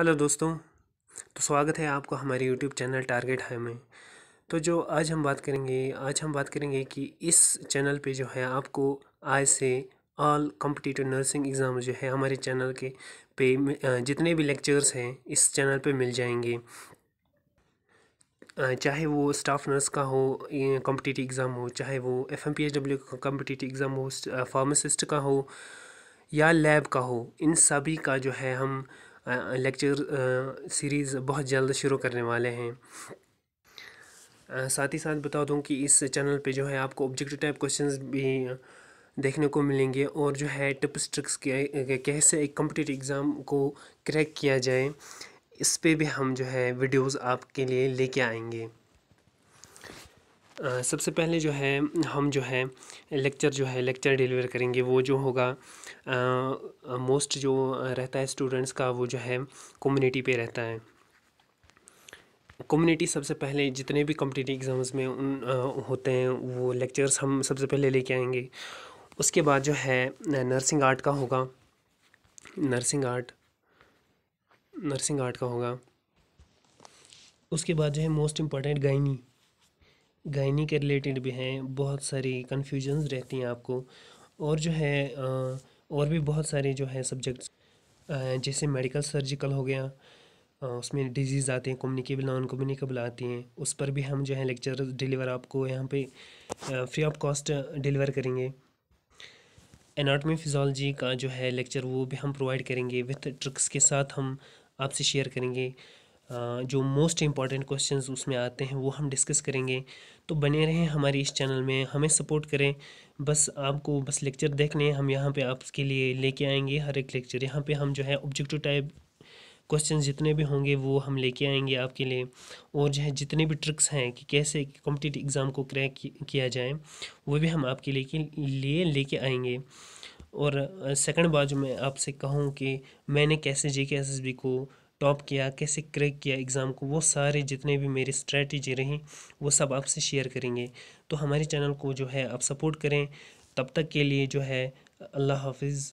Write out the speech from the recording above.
hello दोस्तों तो स्वागत है आपका हमारे यूट्यूब चैनल टारगेट हाई में तो जो आज हम बात करेंगे आज हम बात करेंगे कि इस चैनल पे जो है आपको आज से ऑल कॉम्पिटिटिव नर्सिंग एग्ज़ाम जो है हमारे चैनल के पे जितने भी लेक्चर्स हैं इस चैनल पे मिल जाएंगे चाहे वो स्टाफ नर्स का हो कॉम्पिटिटिव एग्ज़ाम हो चाहे वो F M P H W का कॉम्पिटिटिव एग्ज़ाम हो फार्मासिस्ट का हो या लैब का हो इन सभी का जो है हम लेक्चर सीरीज़ बहुत जल्द शुरू करने वाले हैं साथ ही साथ बता दूं कि इस चैनल पे जो है आपको ऑब्जेक्टिव टाइप क्वेश्चंस भी देखने को मिलेंगे और जो है टिप्स ट्रिक्स के कैसे एक कम्पिटिटिव एग्ज़ाम को क्रैक किया जाए इस पर भी हम जो है वीडियोस आपके लिए लेके आएंगे सबसे पहले जो है हम जो है लेक्चर जो है लेक्चर डिलीवर करेंगे वो जो होगा मोस्ट जो रहता है स्टूडेंट्स का वो जो है कम्युनिटी पे रहता है कम्युनिटी सबसे पहले जितने भी कम्पिटिटिव एग्ज़ाम्स में उन आ, होते हैं वो लेक्चर्स हम सबसे पहले लेके आएंगे उसके बाद जो है नर्सिंग आर्ट का होगा नर्सिंग आर्ट नर्सिंग आर्ट का होगा उसके बाद जो है मोस्ट इम्पॉर्टेंट गायनी गायनी के रिलेटेड भी हैं बहुत सारी कन्फ्यूजन्स रहती हैं आपको और जो है और भी बहुत सारे जो है सब्जेक्ट्स जैसे मेडिकल सर्जिकल हो गया उसमें डिजीज़ आते हैं कम्युनिकेबल नॉन कम्युनिकेबल आती हैं उस पर भी हम जो है लेक्चर डिलीवर आपको यहाँ पे फ्री ऑफ कॉस्ट डिलीवर करेंगे एनाटमी फिजोलॉजी का जो है लेक्चर वो भी हम प्रोवाइड करेंगे विथ ट्रिक्स के साथ हम आपसे शेयर करेंगे जो मोस्ट इम्पॉर्टेंट क्वेश्चंस उसमें आते हैं वो हम डिस्कस करेंगे तो बने रहें हमारे इस चैनल में हमें सपोर्ट करें बस आपको बस लेक्चर देखने हम यहाँ पे आपके लिए लेके आएंगे हर एक लेक्चर यहाँ पे हम जो है ऑब्जेक्टिव टाइप क्वेश्चन जितने भी होंगे वो हम लेके आएंगे आपके लिए और जो है जितने भी ट्रिक्स हैं कि कैसे कॉम्पिटिटिव एग्ज़ाम को क्रैक किया जाए वो भी हम आपके लिए के लिए लेके आएंगे और सेकंड बात जो मैं आपसे कहूँ कि मैंने कैसे J K S S B को टॉप किया कैसे क्रैक किया एग्ज़ाम को वो सारे जितने भी मेरी स्ट्रैटेजी रही वो सब आपसे शेयर करेंगे तो हमारे चैनल को जो है आप सपोर्ट करें तब तक के लिए जो है अल्लाह हाफिज़